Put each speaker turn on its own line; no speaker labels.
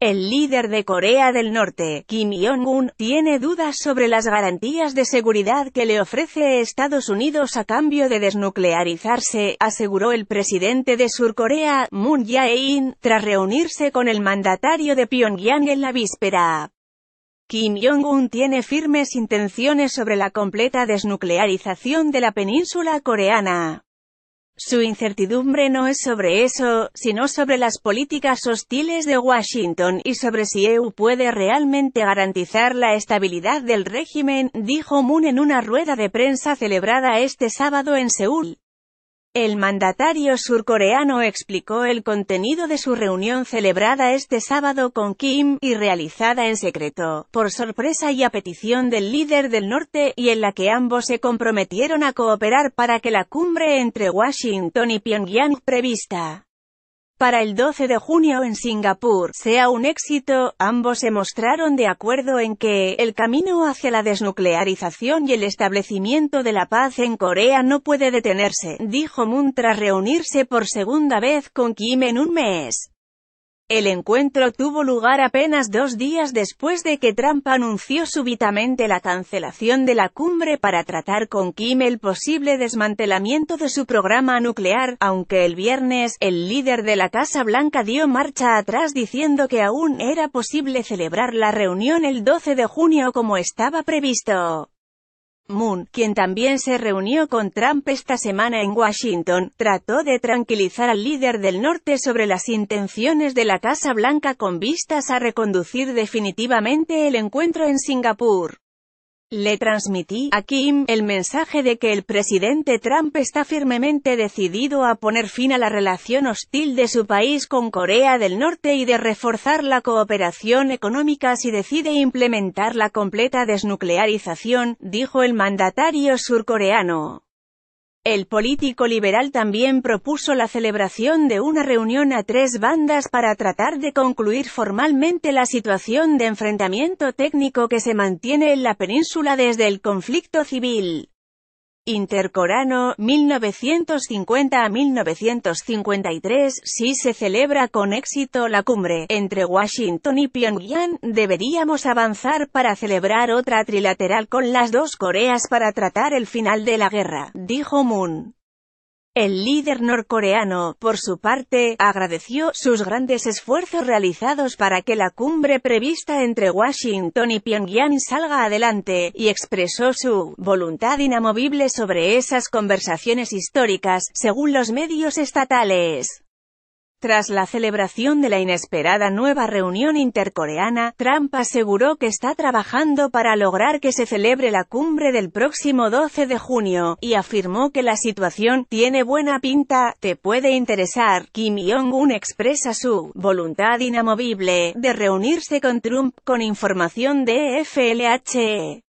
El líder de Corea del Norte, Kim Jong-un, tiene dudas sobre las garantías de seguridad que le ofrece Estados Unidos a cambio de desnuclearizarse, aseguró el presidente de Surcorea, Moon Jae-in, tras reunirse con el mandatario de Pyongyang en la víspera. Kim Jong-un tiene firmes intenciones sobre la completa desnuclearización de la península coreana. Su incertidumbre no es sobre eso, sino sobre las políticas hostiles de Washington y sobre si EU puede realmente garantizar la estabilidad del régimen, dijo Moon en una rueda de prensa celebrada este sábado en Seúl. El mandatario surcoreano explicó el contenido de su reunión celebrada este sábado con Kim, y realizada en secreto, por sorpresa y a petición del líder del norte, y en la que ambos se comprometieron a cooperar para que la cumbre entre Washington y Pyongyang prevista para el 12 de junio en Singapur sea un éxito, ambos se mostraron de acuerdo en que el camino hacia la desnuclearización y el establecimiento de la paz en Corea no puede detenerse, dijo Moon tras reunirse por segunda vez con Kim en un mes. El encuentro tuvo lugar apenas dos días después de que Trump anunció súbitamente la cancelación de la cumbre para tratar con Kim el posible desmantelamiento de su programa nuclear, aunque el viernes, el líder de la Casa Blanca dio marcha atrás diciendo que aún era posible celebrar la reunión el 12 de junio como estaba previsto. Moon, quien también se reunió con Trump esta semana en Washington, trató de tranquilizar al líder del norte sobre las intenciones de la Casa Blanca con vistas a reconducir definitivamente el encuentro en Singapur. Le transmití a Kim el mensaje de que el presidente Trump está firmemente decidido a poner fin a la relación hostil de su país con Corea del Norte y de reforzar la cooperación económica si decide implementar la completa desnuclearización, dijo el mandatario surcoreano. El político liberal también propuso la celebración de una reunión a tres bandas para tratar de concluir formalmente la situación de enfrentamiento técnico que se mantiene en la península desde el conflicto civil. Intercorano, 1950 a 1953, si se celebra con éxito la cumbre entre Washington y Pyongyang, deberíamos avanzar para celebrar otra trilateral con las dos Coreas para tratar el final de la guerra, dijo Moon. El líder norcoreano, por su parte, agradeció sus grandes esfuerzos realizados para que la cumbre prevista entre Washington y Pyongyang salga adelante, y expresó su voluntad inamovible sobre esas conversaciones históricas, según los medios estatales. Tras la celebración de la inesperada nueva reunión intercoreana, Trump aseguró que está trabajando para lograr que se celebre la cumbre del próximo 12 de junio, y afirmó que la situación tiene buena pinta, te puede interesar. Kim Jong-un expresa su voluntad inamovible de reunirse con Trump con información de FLHE.